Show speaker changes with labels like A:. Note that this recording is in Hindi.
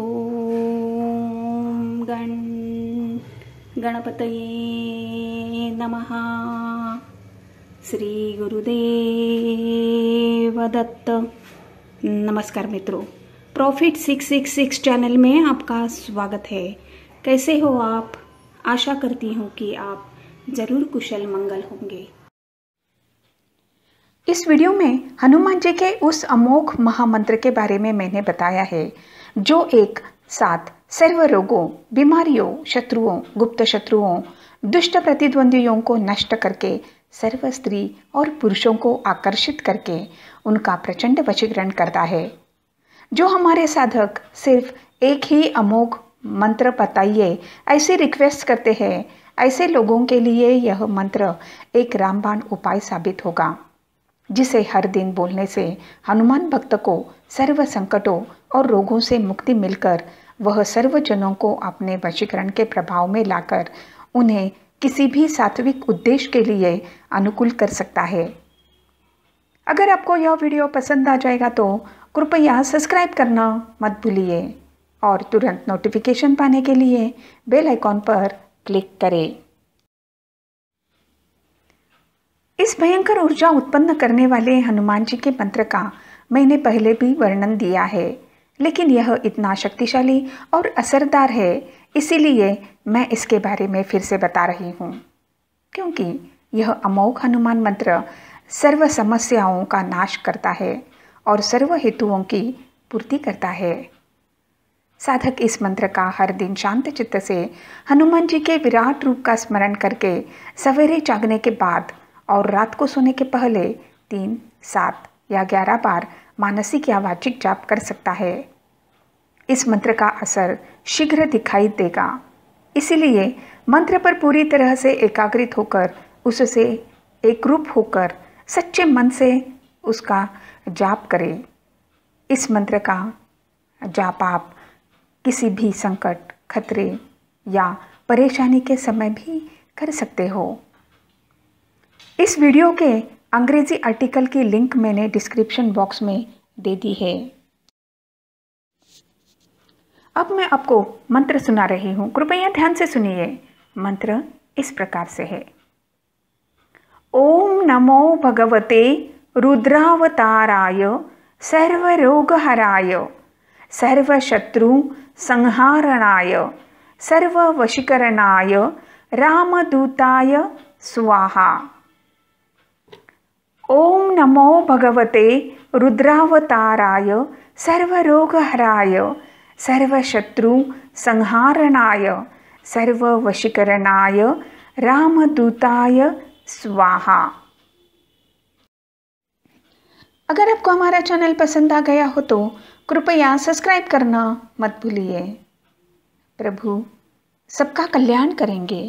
A: ओम गण गणपतये नमः गुरुदेव दत्त नमस्कार मित्रों प्रॉफिट 666 चैनल में आपका स्वागत है कैसे हो आप आशा करती हूँ कि आप जरूर कुशल मंगल होंगे इस वीडियो में हनुमान जी के उस अमोघ महामंत्र के बारे में मैंने बताया है जो एक साथ सर्व रोगों बीमारियों शत्रुओं गुप्त शत्रुओं दुष्ट प्रतिद्वंदियों को नष्ट करके सर्व स्त्री और पुरुषों को आकर्षित करके उनका प्रचंड वशीकरण करता है जो हमारे साधक सिर्फ एक ही अमोघ मंत्र बताइए ऐसे रिक्वेस्ट करते हैं ऐसे लोगों के लिए यह मंत्र एक रामबाण उपाय साबित होगा जिसे हर दिन बोलने से हनुमान भक्त को सर्व संकटों और रोगों से मुक्ति मिलकर वह सर्वजनों को अपने वशीकरण के प्रभाव में लाकर उन्हें किसी भी सात्विक उद्देश्य के लिए अनुकूल कर सकता है अगर आपको यह वीडियो पसंद आ जाएगा तो कृपया सब्सक्राइब करना मत भूलिए और तुरंत नोटिफिकेशन पाने के लिए बेल आइकॉन पर क्लिक करें इस भयंकर ऊर्जा उत्पन्न करने वाले हनुमान जी के मंत्र का मैंने पहले भी वर्णन दिया है लेकिन यह इतना शक्तिशाली और असरदार है इसीलिए मैं इसके बारे में फिर से बता रही हूँ क्योंकि यह अमोघ हनुमान मंत्र सर्व समस्याओं का नाश करता है और सर्व हेतुओं की पूर्ति करता है साधक इस मंत्र का हर दिन शांत चित्त से हनुमान जी के विराट रूप का स्मरण करके सवेरे जागने के बाद और रात को सोने के पहले तीन सात या ग्यारह बार मानसिक या वाचिक जाप कर सकता है इस मंत्र का असर शीघ्र दिखाई देगा इसलिए मंत्र पर पूरी तरह से एकाग्रित होकर उससे एक रूप होकर सच्चे मन से उसका जाप करें इस मंत्र का जाप आप किसी भी संकट खतरे या परेशानी के समय भी कर सकते हो इस वीडियो के अंग्रेजी आर्टिकल की लिंक मैंने डिस्क्रिप्शन बॉक्स में दे दी है अब मैं आपको मंत्र सुना रही हूँ कृपया ध्यान से सुनिए मंत्र इस प्रकार से है ओम नमो भगवते रुद्रावताराय सर्वरोगहराय सर्वशत्रु संहारणाय सर्ववशीकरणाय रामदूताय स्वाहा ओम नमो भगवते रुद्रावताराय सर्वरोगहराय सर्वशत्रु संहारणाय सर्ववशीकरणाय रामदूताय स्वाहा अगर आपको हमारा चैनल पसंद आ गया हो तो कृपया सब्सक्राइब करना मत भूलिए प्रभु सबका कल्याण करेंगे